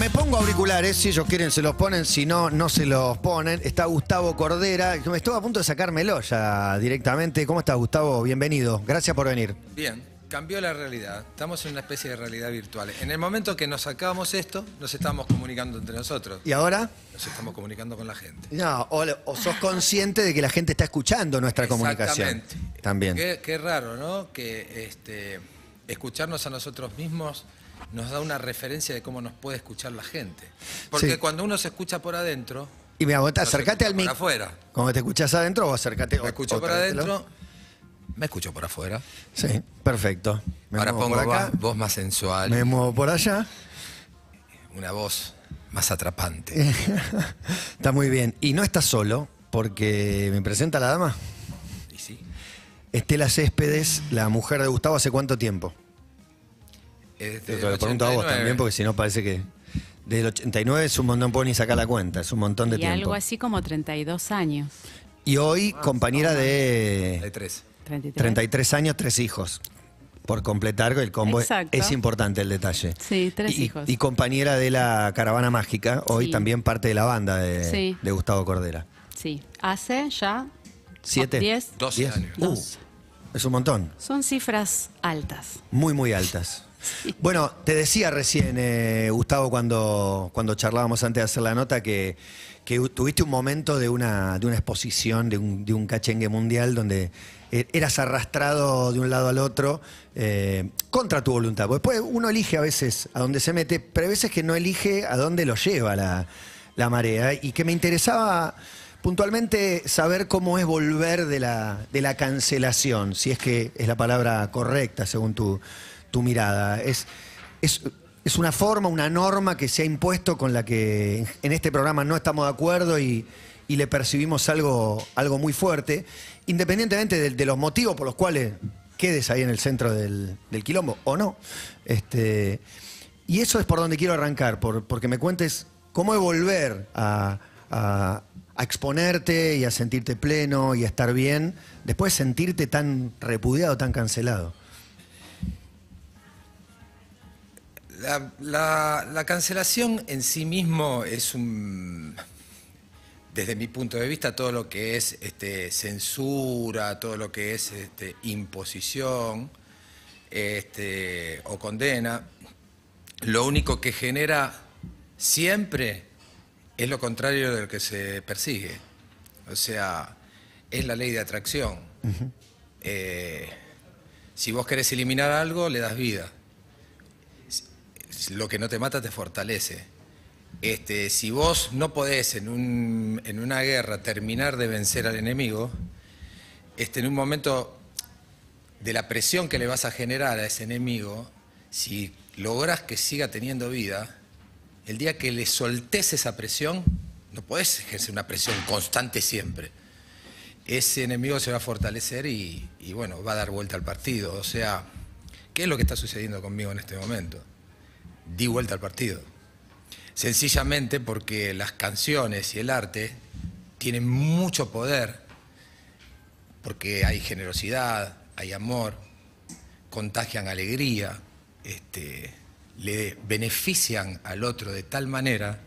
Me pongo auriculares, si ellos quieren se los ponen, si no, no se los ponen. Está Gustavo Cordera, me estuvo a punto de sacármelo ya directamente. ¿Cómo estás, Gustavo? Bienvenido, gracias por venir. Bien cambió la realidad. Estamos en una especie de realidad virtual. En el momento que nos sacábamos esto, nos estábamos comunicando entre nosotros. ¿Y ahora? Nos estamos comunicando con la gente. No, o, sos consciente de que la gente está escuchando nuestra comunicación. También. Qué, raro, ¿no? Que este, escucharnos a nosotros mismos nos da una referencia de cómo nos puede escuchar la gente. Porque cuando uno se escucha por adentro. Y me agota. acércate al micrófono. afuera. Cuando te escuchas adentro o acércate. Me escucho por adentro me escucho por afuera. Sí, perfecto. Ahora pongo acá, voz más sensual. Me muevo por allá. Una voz más atrapante. está muy bien. Y no estás solo, porque me presenta la dama. Y sí. Estela Céspedes, la mujer de Gustavo, ¿hace cuánto tiempo? Te lo pregunto a vos también, porque si no parece que. Desde el 89 es un montón, puedo ni sacar la cuenta, es un montón de tiempo. Y algo así como 32 años. Y hoy, ah, compañera de. De tres. 33. años, tres hijos. Por completar el combo es importante el detalle. Sí, tres hijos. Y compañera de la Caravana Mágica, hoy también parte de la banda de, Gustavo Cordera. Sí, hace ya ¿Siete? Diez. años. Uh, es un montón. Son cifras altas. Muy, muy altas. Bueno, te decía recién, eh, Gustavo, cuando, cuando charlábamos antes de hacer la nota, que, que tuviste un momento de una, de una exposición, de de un cachengue mundial, donde eh, eras arrastrado de un lado al otro eh, contra tu voluntad. después uno elige a veces a dónde se mete, pero a veces que no elige a dónde lo lleva la, marea. Y que me interesaba puntualmente saber cómo es volver de la, de la cancelación, si es que es la palabra correcta según tu, mirada. Es, es, es, una forma, una norma que se ha impuesto con la que en este programa no estamos de acuerdo y, y le percibimos algo, algo muy fuerte, independientemente de, los motivos por los cuales quedes ahí en el centro del, quilombo o no. Este, y eso es por donde quiero arrancar, porque me cuentes cómo es volver a, exponerte y a sentirte pleno y a estar bien, después sentirte tan repudiado, tan cancelado. la cancelación en sí mismo es un, desde mi punto de vista, todo lo que es este, censura, todo lo que es este, imposición este, o condena, lo único que genera siempre es lo contrario de lo que se persigue. O sea, es la ley de atracción. Eh, si vos querés eliminar algo, le das vida. Lo que no te mata te fortalece. Este, si vos no podés en, una guerra terminar de vencer al enemigo, este, en un momento de la presión que le vas a generar a ese enemigo, si lográs que siga teniendo vida, el día que le soltés esa presión, no podés ejercer una presión constante siempre. Ese enemigo se va a fortalecer y, y, bueno, va a dar vuelta al partido. O sea, ¿qué es lo que está sucediendo conmigo en este momento? Di vuelta al partido sencillamente porque las canciones y el arte tienen mucho poder, porque hay generosidad, hay amor, contagian alegría, este, le benefician al otro de tal manera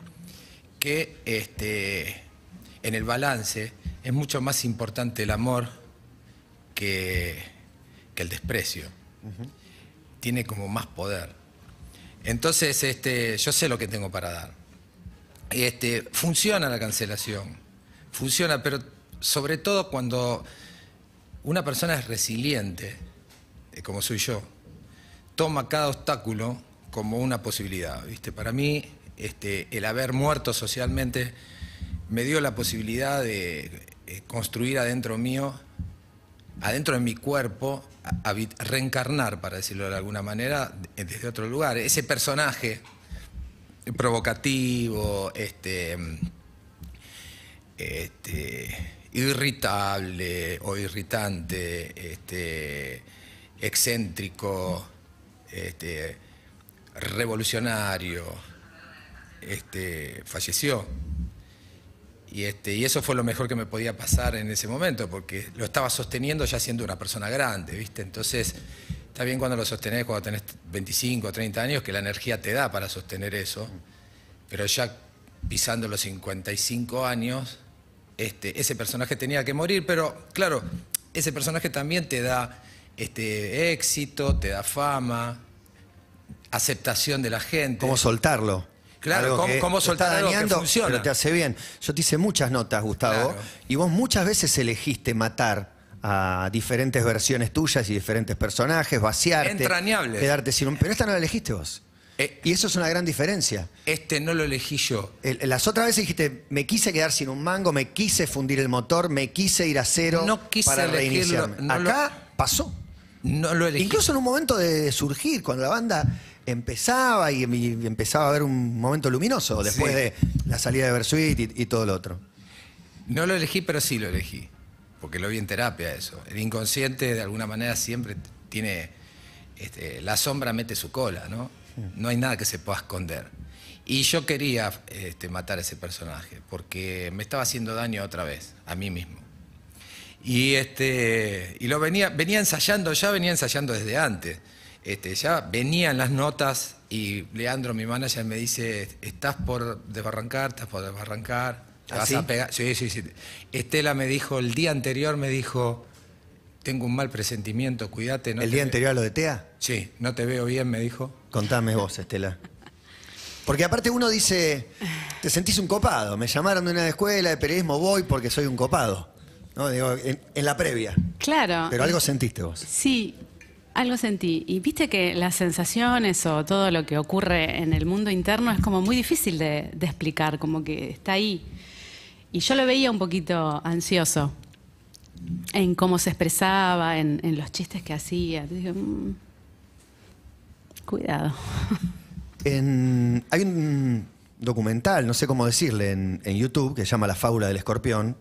que este, en el balance es mucho más importante el amor que, el desprecio. Tiene como más poder. Entonces, este, yo sé lo que tengo para dar. Este, funciona la cancelación, funciona, pero sobre todo cuando una persona es resiliente, eh, como soy yo, toma cada obstáculo como una posibilidad. ¿viste? Para mí, este, el haber muerto socialmente me dio la posibilidad de eh, construir adentro mío adentro de mi cuerpo, reencarnar, para decirlo de alguna manera, desde otro lugar. Ese personaje provocativo, este, este, irritable o irritante, este, excéntrico, este, revolucionario, este, falleció. Este, y, eso fue lo mejor que me podía pasar en ese momento, porque lo estaba sosteniendo ya siendo una persona grande, ¿viste? Entonces, está bien cuando lo sostenés, cuando tenés 25, 30 años, que la energía te da para sostener eso, pero ya pisando los 55 años, este, ese personaje tenía que morir, pero claro, ese personaje también te da este, éxito, te da fama, aceptación de la gente. ¿Cómo soltarlo? Claro, cómo, cómo soltar te hace bien. Yo te hice muchas notas, Gustavo, y vos muchas veces elegiste matar a diferentes versiones tuyas y diferentes personajes, vaciarte. Entrañable. Quedarte sin un... Pero esta no la elegiste vos. Eh, y eso es una gran diferencia. Este no lo elegí yo. las otras veces dijiste, me quise quedar sin un mango, me quise fundir el motor, me quise ir a cero no quise para reiniciarme. Acá pasó. No lo elegí. Incluso en un momento de surgir, cuando la banda empezaba y, empezaba a haber un momento luminoso después de la salida de Versuit y, todo lo otro. No lo elegí, pero sí lo elegí. Porque lo vi en terapia eso. El inconsciente, de alguna manera, siempre tiene. Este, la sombra mete su cola, ¿no? No hay nada que se pueda esconder. Y yo quería este, matar a ese personaje, porque me estaba haciendo daño otra vez, a mí mismo. Y este. Y lo venía, venía ensayando, ya venía ensayando desde antes. Este, ya venían las notas y Leandro, mi manager, me dice, estás por desbarrancar, estás por desbarrancar, ¿Ah, vas a pegar. Sí, sí, Estela me dijo, el día anterior me dijo, tengo un mal presentimiento, cuídate. ¿El día anterior a lo de TEA? Sí, no te veo bien, me dijo. Contame vos, Estela. Porque aparte uno dice, te sentís un copado, me llamaron de una escuela de periodismo, voy porque soy un copado. ¿No? Digo, en la previa. Claro. Pero algo sentiste vos. Sí, algo sentí. Y viste que las sensaciones o todo lo que ocurre en el mundo interno es como muy difícil de, explicar, como que está ahí. Y yo lo veía un poquito ansioso en cómo se expresaba, en, los chistes que hacía. Mm, cuidado. hay un documental, no sé cómo decirle, en, en YouTube que se llama La fábula del escorpión,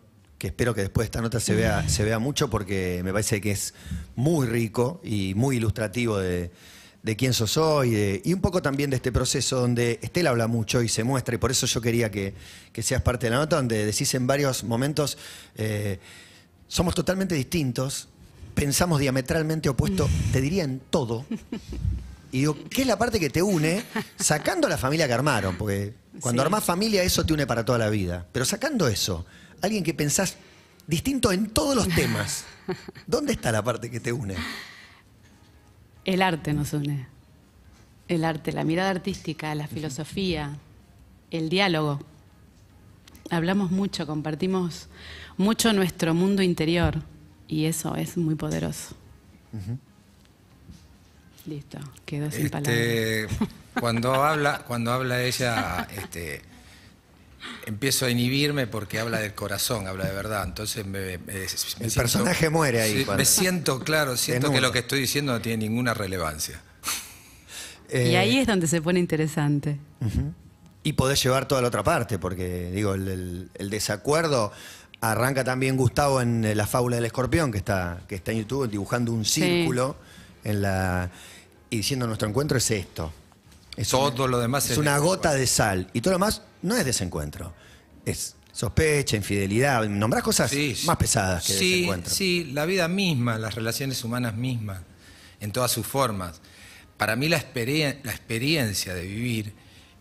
que espero que después esta nota se vea, se vea mucho porque me parece que es muy rico y muy ilustrativo de, quién sos hoy y un poco también de este proceso donde Estela habla mucho y se muestra y por eso yo quería que, seas parte de la nota donde decís en varios momentos eh, somos totalmente distintos, pensamos diametralmente opuesto, te diría en todo. Y digo, ¿qué es la parte que te une? Sacando la familia que armaron, porque cuando armás familia eso te une para toda la vida. Pero sacando eso, alguien que pensás distinto en todos los temas. ¿Dónde está la parte que te une? El arte nos une. El arte, la mirada artística, la filosofía, el diálogo. Hablamos mucho, compartimos mucho nuestro mundo interior y eso es muy poderoso. Listo, quedó sin este, palabras. Cuando habla, cuando habla ella, este, empiezo a inhibirme porque habla del corazón, habla de verdad. Entonces me, El personaje muere ahí. Me siento, claro, siento que lo que estoy diciendo no tiene ninguna relevancia. Y eh, ahí es donde se pone interesante. Y podés llevar toda la otra parte, porque digo, el, desacuerdo arranca también Gustavo en eh, la fábula del escorpión, que está, que está en YouTube, dibujando un círculo y diciendo nuestro encuentro es esto. Es todo lo demás es, es una gota de sal. Y todo lo demás no es desencuentro. Es sospecha, infidelidad, nombrás cosas más pesadas que desencuentro. Sí, la vida misma, las relaciones humanas mismas, en todas sus formas. Para mí la, experiencia de vivir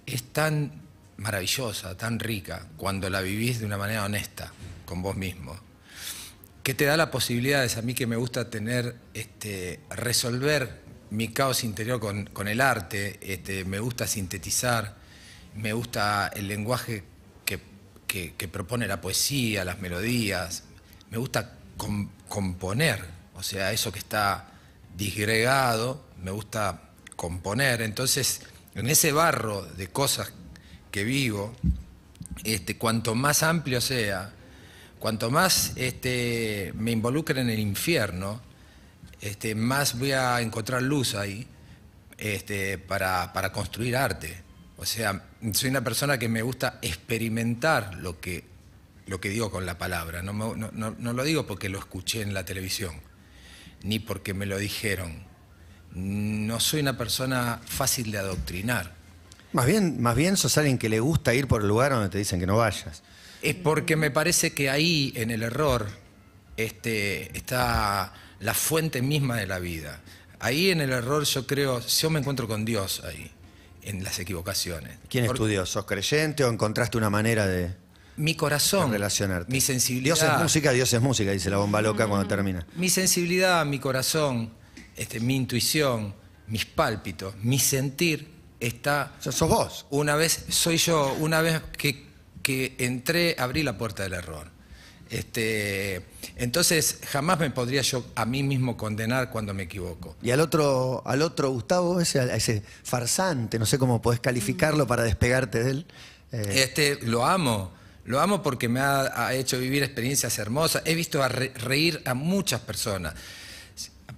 es tan maravillosa, tan rica, cuando la vivís de una manera honesta con vos mismo. que te da la posibilidad? a mí que me gusta tener, este, resolver mi caos interior con, el arte, este, me gusta sintetizar, me gusta el lenguaje que, propone la poesía, las melodías, me gusta componer, o sea, eso que está disgregado, me gusta componer. Entonces, en ese barro de cosas que vivo, este, cuanto más amplio sea, cuanto más este, me involucre en el infierno, este, más voy a encontrar luz ahí este, para construir arte. O sea, soy una persona que me gusta experimentar lo que, lo que digo con la palabra. No, lo digo porque lo escuché en la televisión, ni porque me lo dijeron. No soy una persona fácil de adoctrinar. Más bien, más bien sos alguien que le gusta ir por el lugar donde te dicen que no vayas. Es porque me parece que ahí, en el error, este, está la fuente misma de la vida. Ahí en el error yo creo, yo me encuentro con Dios ahí en las equivocaciones. ¿Quién estudió? ¿Sos creyente o encontraste una manera de.? Mi corazón, relacionarte. mi sensibilidad. Dios es música, Dios es música, dice la bomba loca cuando termina. Mi sensibilidad, mi corazón, este, mi intuición, mis pálpitos, mi sentir está. sos vos. Una vez, soy yo, una vez que, que entré, abrí la puerta del error. Este, entonces jamás me podría yo a mí mismo condenar cuando me equivoco. Y al otro, al otro Gustavo, ese, ese farsante, no sé cómo podés calificarlo para despegarte de él. Eh. Este, lo amo. Lo amo porque me ha, hecho vivir experiencias hermosas. He visto reír a muchas personas.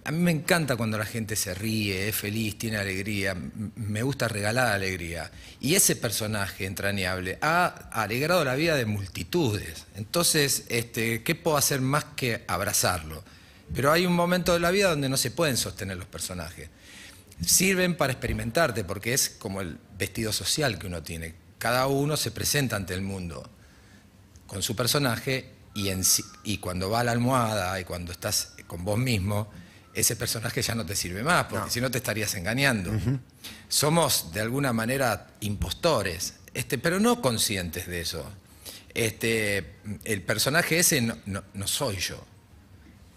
A mí me encanta cuando la gente se ríe, es feliz, tiene alegría, me gusta regalar alegría. Y ese personaje entrañable ha alegrado la vida de multitudes. Entonces, este, ¿qué puedo hacer más que abrazarlo? Pero hay un momento de la vida donde no se pueden sostener los personajes. Sirven para experimentarte, porque es como el vestido social que uno tiene. Cada uno se presenta ante el mundo con su personaje y cuando va a la almohada y cuando estás con vos mismo, ese personaje ya no te sirve más, porque si no te estarías engañando. Somos de alguna manera impostores, este, pero no conscientes de eso. Este, el personaje ese no, soy yo.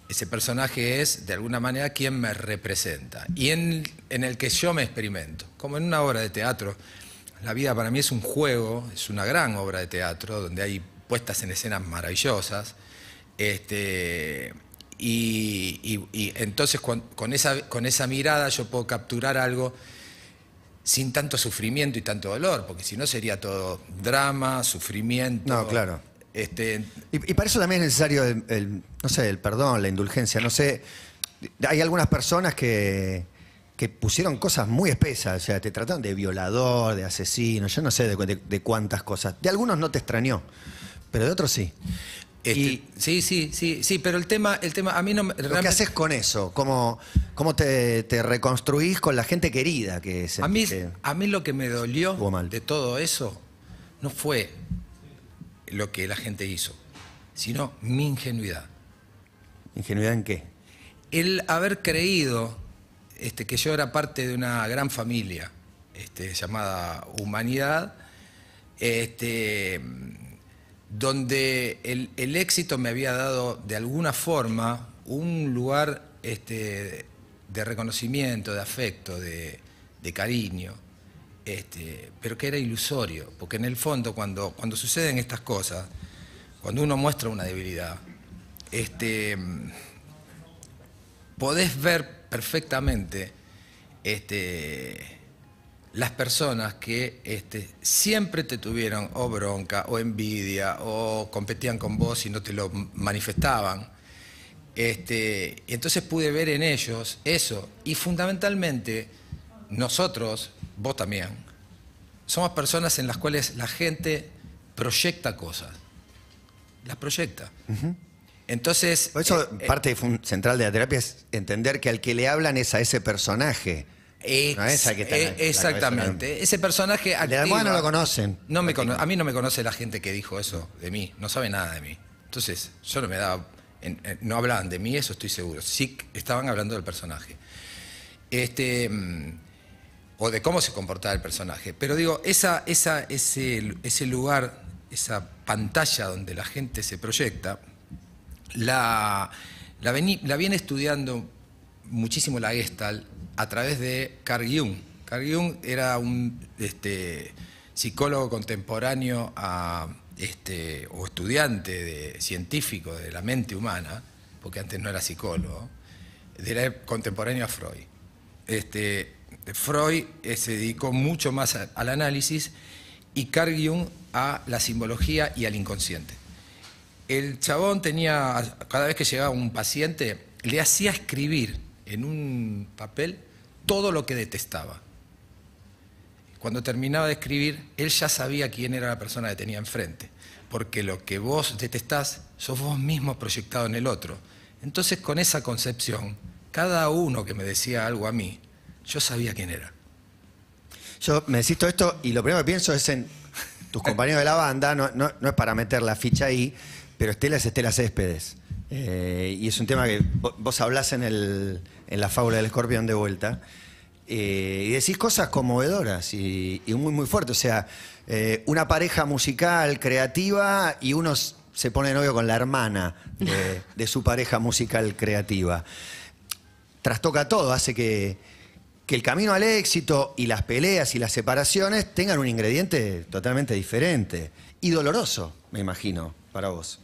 Ese personaje es, de alguna manera, quien me representa y en, en el que yo me experimento. Como en una obra de teatro, la vida para mí es un juego, es una gran obra de teatro, donde hay puestas en escenas maravillosas. Este, y, entonces con, esa, con esa mirada yo puedo capturar algo sin tanto sufrimiento y tanto dolor, porque si no sería todo drama, sufrimiento. No, claro. Este... Y, para eso también es necesario el, no sé, el perdón, la indulgencia. No sé, hay algunas personas que, pusieron cosas muy espesas, o sea, te trataron de violador, de asesino, yo no sé de cuántas cosas. De algunos no te extrañó, pero de otros sí. Este. sí, sí, sí, sí, pero el tema, el tema, a mí no me. ¿Qué haces con eso? ¿Cómo, cómo te, reconstruís con la gente querida que es? A mí, a mí lo que me dolió de todo eso no fue lo que la gente hizo, sino mi ingenuidad. ¿Ingenuidad en qué? El haber creído este, que yo era parte de una gran familia este, llamada Humanidad. Este, donde el, éxito me había dado de alguna forma un lugar este, de reconocimiento, de afecto, de, cariño, este, pero que era ilusorio, porque en el fondo cuando, cuando suceden estas cosas, cuando uno muestra una debilidad, este, podés ver perfectamente este, las personas que este, siempre te tuvieron o bronca o envidia o competían con vos y no te lo manifestaban. Este, entonces pude ver en ellos eso y fundamentalmente nosotros, vos también, somos personas en las cuales la gente proyecta cosas, las proyecta. Entonces... Por eso eh, eh, parte central de la terapia es entender que al que le hablan es a ese personaje esa que eh, exactamente. Ese personaje de no lo conocen. No me a mí no me conoce la gente que dijo eso de mí. No sabe nada de mí. Entonces, yo no me daba. no hablaban de mí, eso estoy seguro. Sí estaban hablando del personaje. Este. Mm, o de cómo se comportaba el personaje. Pero digo, esa, esa, ese, ese lugar, esa pantalla donde la gente se proyecta, la, la, la viene estudiando muchísimo la Gestalt a través de Carl Jung. Carl Jung era un este, psicólogo contemporáneo a, este, o estudiante de, científico de la mente humana, porque antes no era psicólogo, era e-, contemporáneo a Freud. Este, Freud eh, se dedicó mucho más al análisis y Carl Jung a la simbología y al inconsciente. El chabón tenía, cada vez que llegaba un paciente, le hacía escribir en un papel todo lo que detestaba. Cuando terminaba de escribir, él ya sabía quién era la persona que tenía enfrente, porque lo que vos detestás, sos vos mismo proyectado en el otro. Entonces, con esa concepción, cada uno que me decía algo a mí, yo sabía quién era. Yo me decís esto y lo primero que pienso es en tus compañeros de la banda, no, es para meter la ficha ahí, pero Estela es Estela Céspedes. Eh, y es un tema que vos hablas en, el, en la fábula del escorpión de vuelta. Eh, y decís cosas conmovedoras y, muy, muy fuertes. O sea, eh, una pareja musical creativa y uno se pone novio con la hermana de, su pareja musical creativa. Trastoca todo, hace que, que el camino al éxito y las peleas y las separaciones tengan un ingrediente totalmente diferente y doloroso, me imagino, para vos.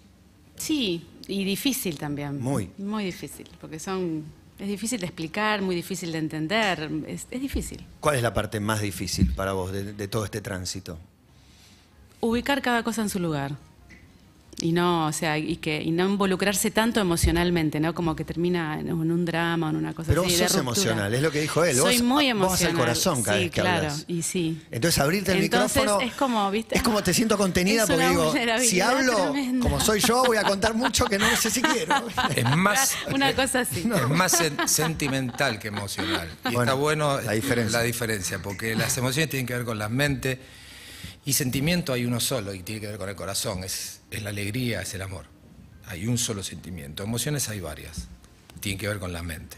Sí, y difícil también. Muy. Muy difícil, porque son... Es difícil de explicar, muy difícil de entender, es, difícil. ¿Cuál es la parte más difícil para vos de todo este tránsito? Ubicar cada cosa en su lugar y no, o sea, y que y no involucrarse tanto emocionalmente, ¿no? Como que termina en un drama, o en una cosa así. Pero vos sos emocional, es lo que dijo él. Soy muy emocional. Vos el corazón cada vez que claro, y sí. Entonces abrirte el micrófono. Es como, ¿viste? Es como te siento contenida porque digo, si hablo como soy yo, voy a contar mucho que no sé si quiero. Es más. Una cosa Es más sentimental que emocional. Y está bueno la diferencia. la diferencia, porque las emociones tienen que ver con la mente y sentimiento hay uno solo y tiene que ver con el corazón, es, la alegría, es el amor. Hay un solo sentimiento. Emociones hay varias, tienen que ver con la mente.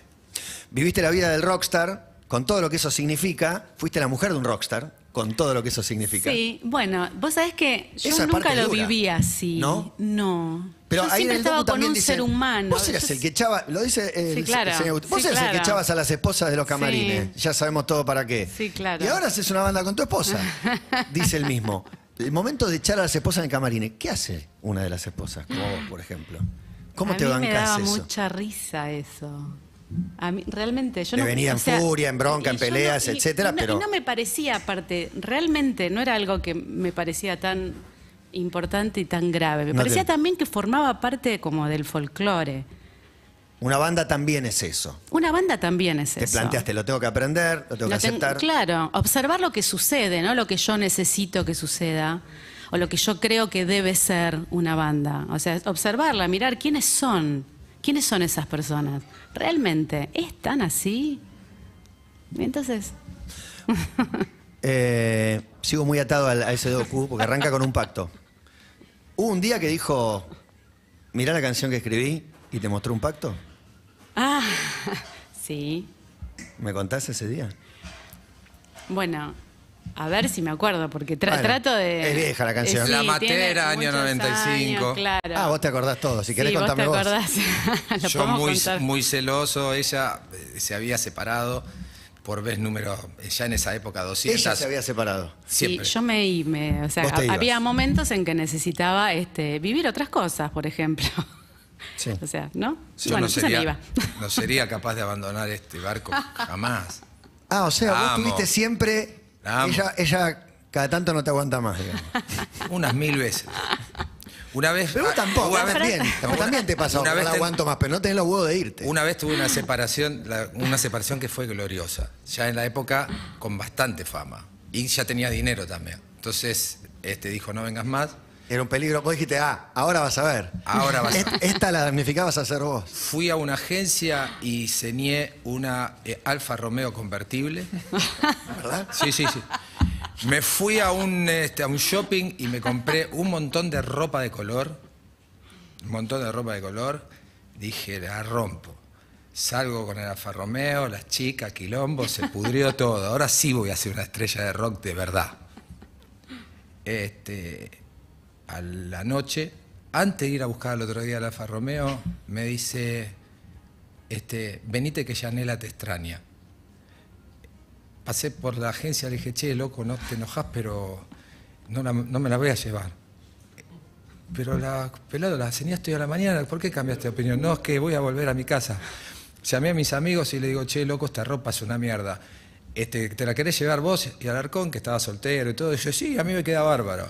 Viviste la vida del rockstar, con todo lo que eso significa, fuiste la mujer de un rockstar, con todo lo que eso significa. Sí, bueno, vos sabés que yo nunca lo vivía viví así. ¿No? No. Pero ahí siempre estaba con un ser humano. Vos eras el que echaba, lo dice el señor vos eras el que echabas a las esposas de los camarines. Ya sabemos todo para qué. Sí, claro. Y ahora haces una banda con tu esposa, dice el mismo. El momento de echar a las esposas en el camarines, ¿qué hace una de las esposas, como vos, por ejemplo? ¿Cómo te mí me da mucha risa eso. A mí, realmente, yo no. venía en furia, en bronca, en peleas, etcétera, pero. no me parecía, aparte, realmente no era algo que me parecía tan importante y tan grave. Me parecía también que formaba parte como del folclore. Una banda también es eso. Una banda también es eso. Te planteaste, lo tengo que aprender, lo tengo que aceptar. Claro, observar lo que sucede, ¿no? Lo que yo necesito que suceda o lo que yo creo que debe ser una banda. O sea, observarla, mirar quiénes son, quiénes son esas personas. ¿Realmente es tan así? entonces... Eh, sigo muy atado a, ese docu porque arranca con un pacto. Hubo un día que dijo, mirá la canción que escribí y te mostró un pacto. Ah, sí. ¿Me contaste ese día? Bueno, a ver si me acuerdo, porque trato de... es vieja la canción. La Matera, año 95. Ah, vos te acordás todo. Si querés, sí, vos te Yo muy, muy celoso, ella eh, se había separado por vez número, eh, ya en esa época, 200. Ella se había separado. Sí, yo me, iba o sea, había momentos en que necesitaba este, vivir otras cosas, por ejemplo. O sea, ¿no? Yo no, sería, no sería capaz de abandonar este barco jamás. Ah, o sea, vos tuviste siempre ella, cada tanto no te aguanta más, digamos. Unas mil veces. Una vez. Pero vos ah, tampoco, ¿eh? también, te pasó. Una vez no la aguanto más, pero no tenés los huevos de irte. Una vez tuve una separación, una separación que fue gloriosa. Ya en la época con bastante fama. Y ya tenía dinero también. Entonces, este dijo, no vengas más. Era un peligro. Vos dijiste, ah, ahora vas a ver. Ahora vas a ver. Esta la damnificabas a hacer vos. Fui a una agencia y ceñé una eh, Alfa Romeo convertible. ¿Verdad? Sí, sí, sí. Me fui a un, este, a un shopping y me compré un montón de ropa de color. Un montón de ropa de color. Dije, la rompo. Salgo con el Alfa Romeo, las chicas, quilombo, se pudrió todo. Ahora sí voy a ser una estrella de rock de verdad. Este, a la noche, antes de ir a buscar al otro día al Alfa Romeo, me dice, este, venite que Yanela te extraña. Pasé por la agencia, le dije, che, loco, no te enojas, pero no, me la voy a llevar. Pero la pelado, la enseñaste estoy a la mañana, ¿por qué cambiaste de opinión? No, es que voy a volver a mi casa. Llamé a mis amigos y le digo, che, loco, esta ropa es una mierda. Este, ¿Te la querés llevar vos y al arcón, que estaba soltero y todo? Y yo, sí, a mí me queda bárbaro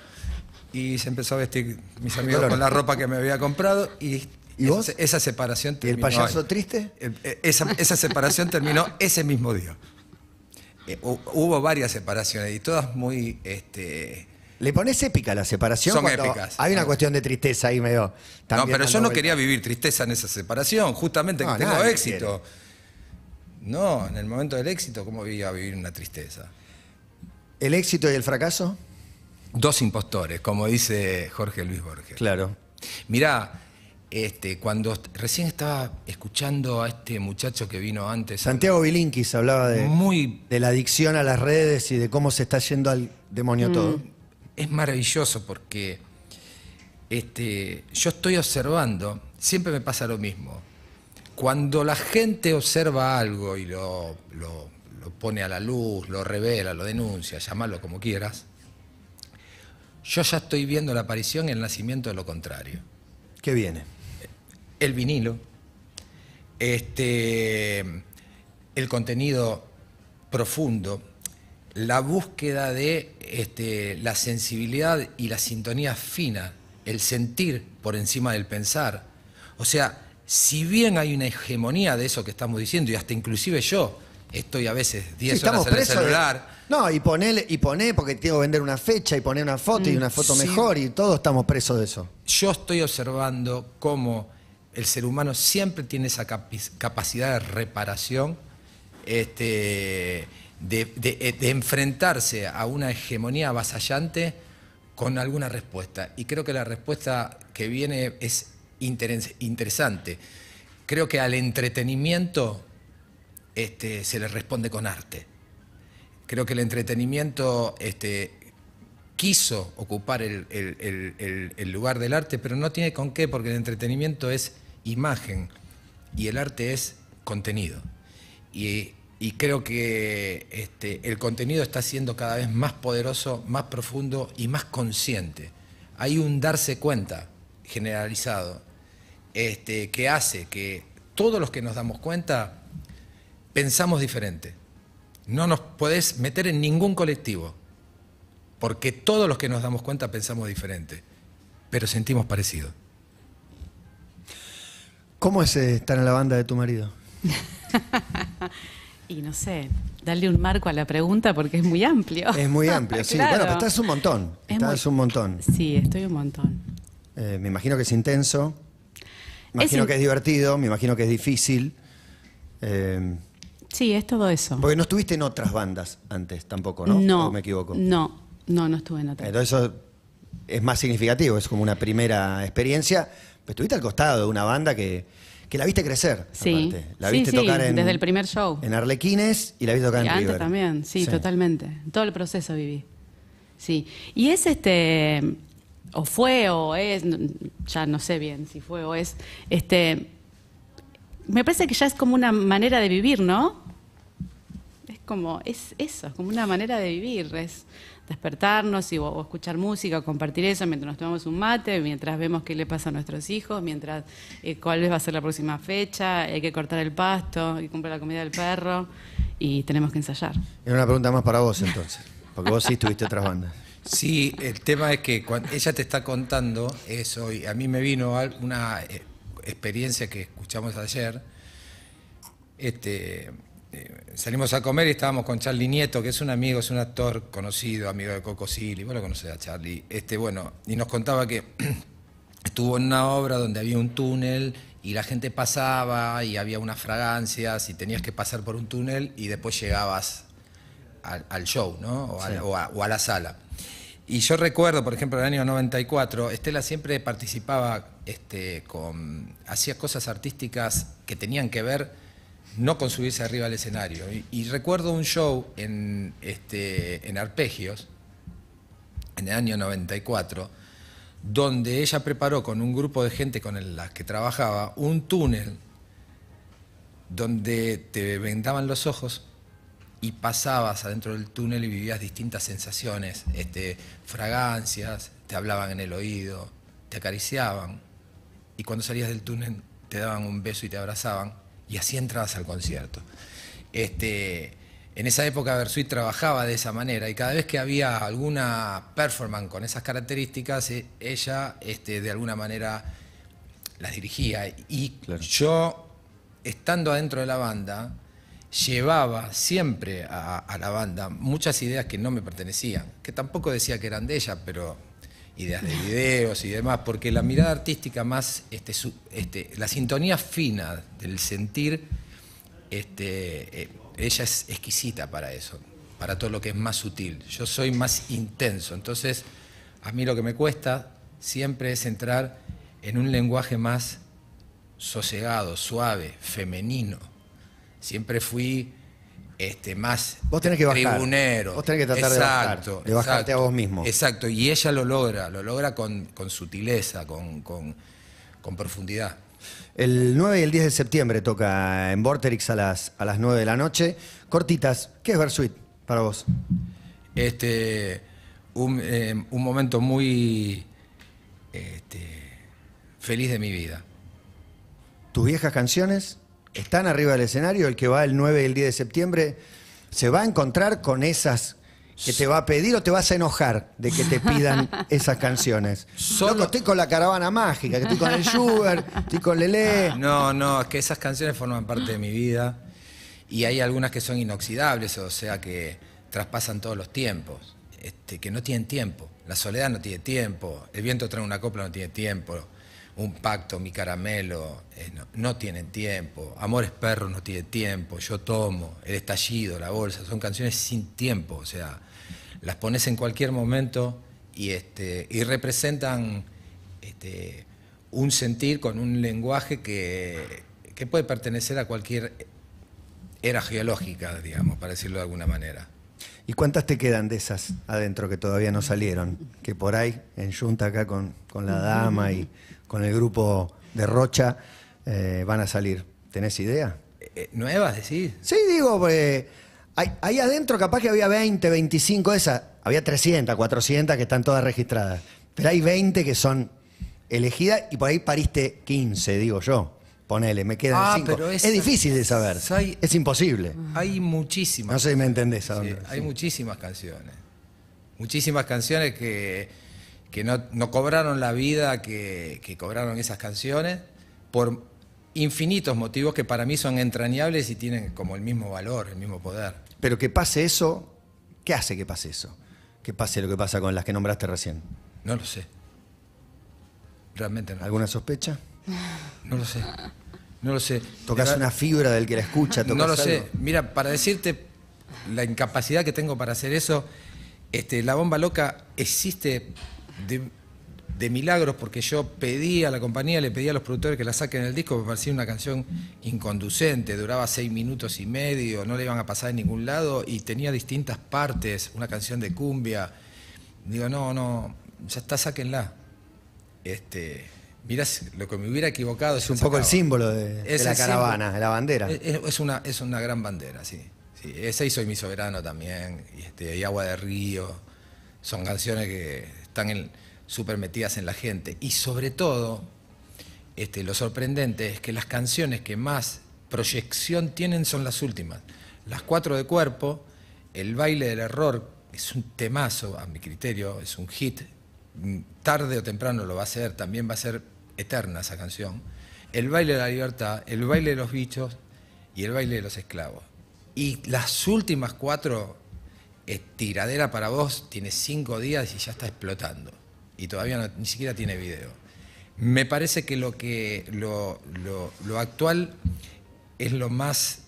y se empezó a vestir mis amigos con la ropa que me había comprado y Esa separación terminó. ¿Y el payaso triste? E, esa, separación terminó ese mismo día. Eh, hubo varias separaciones y todas muy. Este, ¿Le pones épica la separación? Son épicas. Hay una ah. cuestión de tristeza ahí medio. No, pero yo no quería vivir tristeza en esa separación, justamente que tengo éxito. No, en el momento del éxito, ¿cómo iba a vivir una tristeza? ¿El éxito y el fracaso? dos impostores, como dice Jorge Luis Borges. Claro. Mirá, este, cuando recién estaba escuchando a este muchacho que vino antes. Santiago Bilinkis hablaba de, muy, de la adicción a las redes y de cómo se está yendo al demonio mm. todo. Es maravilloso porque este, yo estoy observando, siempre me pasa lo mismo. Cuando la gente observa algo y lo, lo, lo pone a la luz, lo revela, lo denuncia, llámalo como quieras, yo ya estoy viendo la aparición y el nacimiento de lo contrario. ¿Qué viene? El vinilo, este, el contenido profundo, la búsqueda de este, la sensibilidad y la sintonía fina, el sentir por encima del pensar. O sea, si bien hay una hegemonía de eso que estamos diciendo, y hasta inclusive yo, estoy a veces 10 horas en el celular. No, y poné, y poné, porque tengo que vender una fecha, y poner una foto, y mm. una foto mejor, y todos estamos presos de eso. Yo estoy observando cómo el ser humano siempre tiene esa capacidad de reparación, este, de, eh, de enfrentarse a una hegemonía avasallante con alguna respuesta. Y creo que la respuesta que viene es interesante. Creo que al entretenimiento este, se le responde con arte. Creo que el entretenimiento este, quiso ocupar el, lugar del arte, pero no tiene con qué, porque el entretenimiento es imagen y el arte es contenido. Y, creo que este, el contenido está siendo cada vez más poderoso, más profundo y más consciente. Hay un darse cuenta generalizado este, que hace que todos los que nos damos cuenta pensamos diferente. No nos podés meter en ningún colectivo, porque todos los que nos damos cuenta pensamos diferente, pero sentimos parecido. ¿Cómo es eh, estar en la banda de tu marido? y no sé, darle un marco a la pregunta porque es muy amplio. Es muy amplio, sí. Bueno, pero estás un montón. estás un montón. Sí, estoy un montón. Eh, me imagino que es intenso. Me imagino que es divertido, me imagino que es difícil. Eh, Sí, es todo eso. Porque no estuviste en otras bandas antes tampoco, ¿no? No. no me equivoco? No, no, no estuve en otras. Entonces eso es más significativo, es como una primera experiencia. Pero estuviste al costado de una banda que, la viste crecer. Sí. La viste tocar en, desde el primer show. En Arlequines y la viste tocar en antes también, sí, totalmente. Todo el proceso viví. Sí. Y es este. O fue o es. Ya no sé bien si fue o es. Este me parece que ya es como una manera de vivir, ¿no? Es como, es eso, es como una manera de vivir, es despertarnos y, o, escuchar música, o compartir eso mientras nos tomamos un mate, mientras vemos qué le pasa a nuestros hijos, mientras eh, cuál va a ser la próxima fecha, hay que cortar el pasto, y que comprar la comida del perro y tenemos que ensayar. Era una pregunta más para vos entonces, porque vos sí estuviste otras bandas. Sí, el tema es que cuando ella te está contando eso, y a mí me vino una eh, experiencia que escuchamos ayer, este, eh, salimos a comer y estábamos con Charlie Nieto, que es un amigo, es un actor conocido, amigo de Coco Silly, bueno lo conocés a Charlie. Este, bueno, y nos contaba que estuvo en una obra donde había un túnel y la gente pasaba y había unas fragancias y tenías que pasar por un túnel y después llegabas al, show, ¿no? o a la sala. Y yo recuerdo, por ejemplo, en el año 94, Estela siempre participaba este, con. hacía cosas artísticas que tenían que ver no con subirse arriba al escenario. Y, recuerdo un show en, este, en Arpegios, en el año 94, donde ella preparó con un grupo de gente con la que trabajaba un túnel donde te vendaban los ojos y pasabas adentro del túnel y vivías distintas sensaciones, este, fragancias, te hablaban en el oído, te acariciaban y cuando salías del túnel te daban un beso y te abrazaban y así entrabas al concierto. Este, en esa época Bersuit trabajaba de esa manera y cada vez que había alguna performance con esas características, e, ella este, de alguna manera las dirigía. Y yo, estando adentro de la banda, llevaba siempre a, la banda muchas ideas que no me pertenecían, que tampoco decía que eran de ella, pero ideas de videos y demás, porque la mirada artística más, este, este la sintonía fina del sentir, este, eh, ella es exquisita para eso, para todo lo que es más sutil. Yo soy más intenso, entonces a mí lo que me cuesta siempre es entrar en un lenguaje más sosegado, suave, femenino Siempre fui este, más vos tenés que bajar. tribunero. Vos tenés que tratar de, bajarte a vos mismo. Exacto, y ella lo logra, lo logra con, sutileza, con, profundidad. El 9 y el 10 de septiembre toca en Vorterix a las, a las 9 de la noche. Cortitas, ¿qué es Versuit para vos? Este, un, em, un momento muy este, feliz de mi vida. ¿Tus viejas canciones? están arriba del escenario, el que va el 9 y el 10 de septiembre, se va a encontrar con esas que te va a pedir o te vas a enojar de que te pidan esas canciones. Solo estoy con la caravana mágica, que estoy con el Schubert, estoy con Lele. No, no, es que esas canciones forman parte de mi vida y hay algunas que son inoxidables, o sea que traspasan todos los tiempos, este, que no tienen tiempo. La soledad no tiene tiempo, el viento trae una copla no tiene tiempo, un pacto, mi caramelo, eh, no, tienen tiempo. Amores perros no tiene tiempo. Yo tomo, El estallido, La bolsa, son canciones sin tiempo. O sea, las pones en cualquier momento y, este, y representan este, un sentir con un lenguaje que, que puede pertenecer a cualquier era geológica, digamos, para decirlo de alguna manera. ¿Y cuántas te quedan de esas adentro que todavía no salieron? Que por ahí, en Junta acá con, la dama y con el grupo de Rocha, eh, van a salir. ¿Tenés idea? Eh, eh, ¿Nuevas, decís? Sí, digo, hay ahí, adentro capaz que había 20, 25 de esas. Había 300, 400 que están todas registradas. Pero hay 20 que son elegidas y por ahí pariste 15, digo yo. Ponele, me quedan ah, cinco. es, difícil de saber. es imposible. Hay muchísimas. No sé si me entendés Sí, hay muchísimas canciones. Muchísimas canciones que, que no, cobraron la vida que, que cobraron esas canciones por infinitos motivos que para mí son entrañables y tienen como el mismo valor, el mismo poder. Pero que pase eso, ¿qué hace que pase eso? Que pase lo que pasa con las que nombraste recién. No lo sé. Realmente no. ¿Alguna sospecha? No lo sé. No lo sé. Tocas una fibra del que la escucha. no lo sé. Mira, para decirte la incapacidad que tengo para hacer eso, este, la bomba loca existe de, milagros porque yo pedí a la compañía, le pedí a los productores que la saquen del disco, me parecía una canción inconducente, duraba seis minutos y medio, no le iban a pasar en ningún lado y tenía distintas partes, una canción de cumbia. Digo, no, no, ya está, sáquenla. Este, Mirá lo que me hubiera equivocado. Es un poco el símbolo de, la caravana, de la bandera. Es, una, es una gran bandera, sí. sí. Ese y Soy mi soberano también, y, este, Agua de Río. Son canciones que están súper metidas en la gente. Y sobre todo, este, lo sorprendente es que las canciones que más proyección tienen son las últimas. Las cuatro de cuerpo, El baile del error, es un temazo a mi criterio, es un hit. Mm, tarde o temprano lo va a ser, también va a ser eterna esa canción, el baile de la libertad, el baile de los bichos y el baile de los esclavos. Y las últimas cuatro, tiradera para vos, tiene cinco días y ya está explotando. Y todavía ni siquiera tiene video. Me parece que lo, que, lo, lo actual es lo más...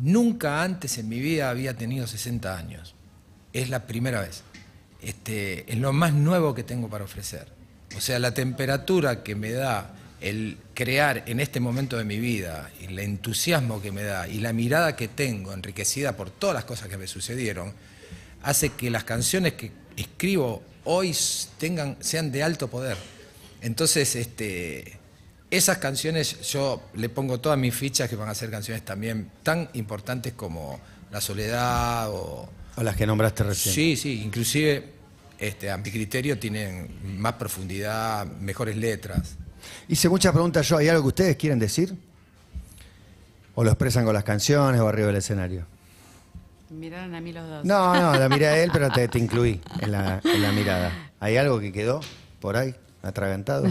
Nunca antes en mi vida había tenido 60 años. Es la primera vez. Este, es lo más nuevo que tengo para ofrecer. O sea, la temperatura que me da el crear en este momento de mi vida, y el entusiasmo que me da y la mirada que tengo, enriquecida por todas las cosas que me sucedieron, hace que las canciones que escribo hoy tengan, sean de alto poder. Entonces, este, esas canciones yo le pongo todas mis fichas que van a ser canciones también tan importantes como La Soledad o a las que nombraste recién. Sí, sí, inclusive este, a mi criterio tienen más profundidad, mejores letras. Hice muchas preguntas yo, ¿hay algo que ustedes quieren decir? ¿O lo expresan con las canciones o arriba del escenario? Miraron a mí los dos. No, no, la miré a él, pero te, te incluí en la, en la, mirada. ¿Hay algo que quedó por ahí, atragantado?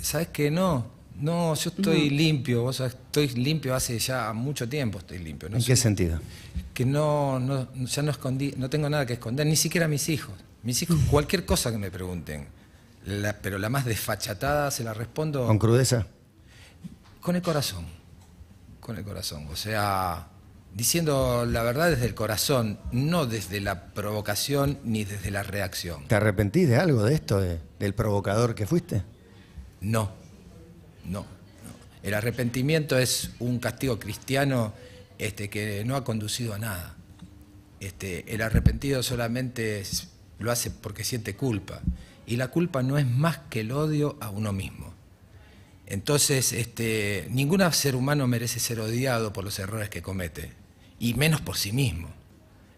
¿Sabes que no? No, yo estoy limpio, o estoy limpio hace ya mucho tiempo estoy limpio. ¿no? ¿En qué sentido? Que no, ya no escondí, no tengo nada que esconder, ni siquiera a mis hijos. Mis hijos, cualquier cosa que me pregunten, pero la más desfachatada se la respondo. ¿Con crudeza? Con el corazón, con el corazón. O sea, diciendo la verdad desde el corazón, no desde la provocación ni desde la reacción. ¿Te arrepentís de algo de esto, del provocador que fuiste? No. No, El arrepentimiento es un castigo cristiano este, que no ha conducido a nada. Este, el arrepentido solamente lo hace porque siente culpa. Y la culpa no es más que el odio a uno mismo. Entonces, este, ningún ser humano merece ser odiado por los errores que comete, y menos por sí mismo.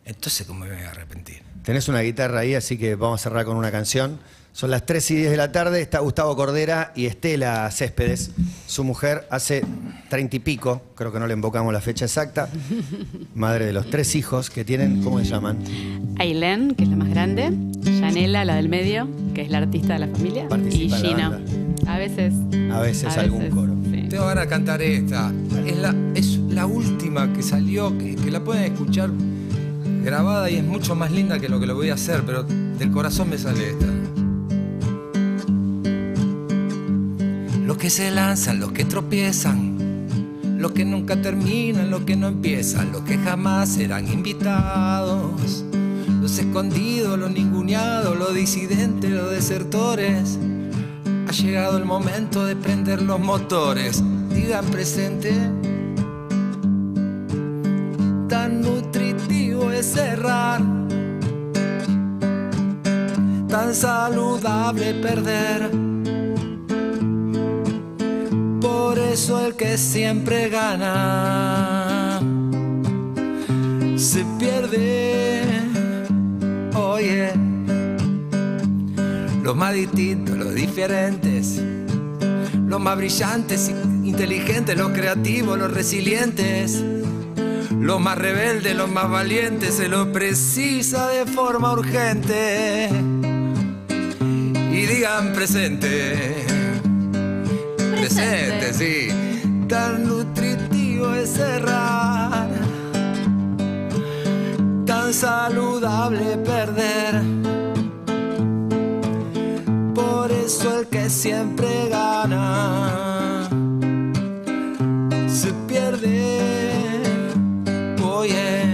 Entonces, ¿cómo me voy a arrepentir? Tenés una guitarra ahí, así que vamos a cerrar con una canción. Son las 3 y 10 de la tarde, está Gustavo Cordera y Estela Céspedes, su mujer, hace 30 y pico, creo que no le invocamos la fecha exacta, madre de los tres hijos que tienen, ¿cómo se llaman? Ailén, que es la más grande, Yanela la del medio, que es la artista de la familia, y Gina. A veces. A veces algún coro. Te van a cantar esta. Es la, última que salió, que, que la pueden escuchar grabada y es mucho más linda que lo que lo voy a hacer, pero del corazón me sale esta. Los que se lanzan, los que tropiezan, los que nunca terminan, los que no empiezan, los que jamás serán invitados, los escondidos, los ninguneados, los disidentes, los desertores. Ha llegado el momento de prender los motores, digan presente. Tan nutritivo es cerrar, tan saludable perder el que siempre gana. Se pierde, oye. Los más distintos, los diferentes, los más brillantes, inteligentes, los creativos, los resilientes, los más rebeldes, los más valientes, se lo precisa de forma urgente. Y digan presente. Tan nutritivo es errar, tan saludable perder. Por eso el que siempre gana se pierde. Oye,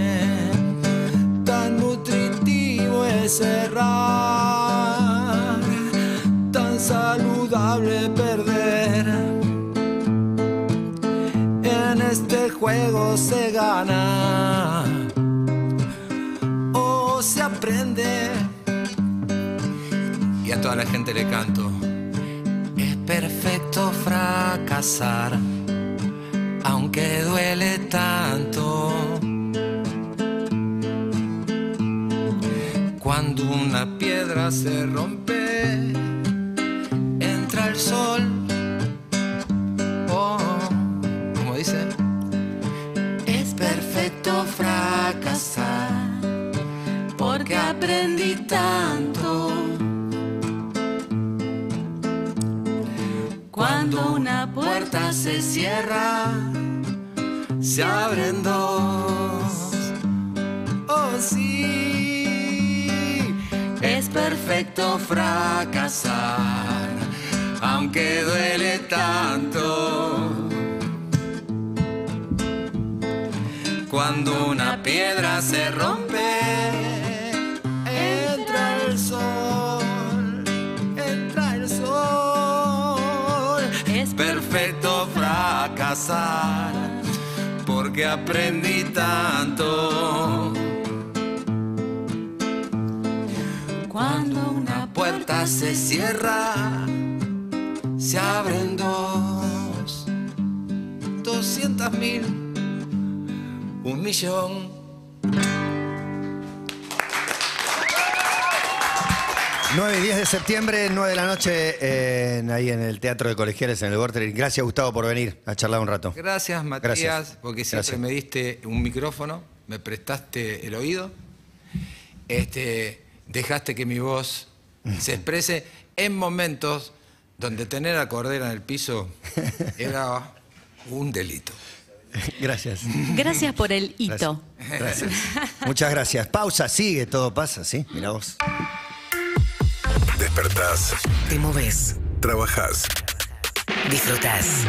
tan nutritivo es cerrar. juego se gana o se aprende. Y a toda la gente le canto. Es perfecto fracasar, aunque duele tanto. Cuando una piedra se rompe, entra el sol aprendí tanto. Cuando una puerta se cierra, se abren dos. Oh sí, es perfecto fracasar, aunque duele tanto. Cuando una piedra se rompe, porque aprendí tanto. Cuando una puerta se cierra, se abren dos, doscientas mil, un millón. 9 y 10 de septiembre, 9 de la noche, ahí en el Teatro de Colegiales, en el Borderline. Gracias, Gustavo, por venir a charlar un rato. Gracias, Matías, Gracias. porque siempre me diste un micrófono, me prestaste el oído, este, dejaste que mi voz se exprese en momentos donde tener a Cordera en el piso era un delito. Gracias. Gracias por el hito. Muchas gracias. Pausa, sigue, todo pasa, ¿sí? Mira vos despertás. Te moves. Trabajas. Disfrutas.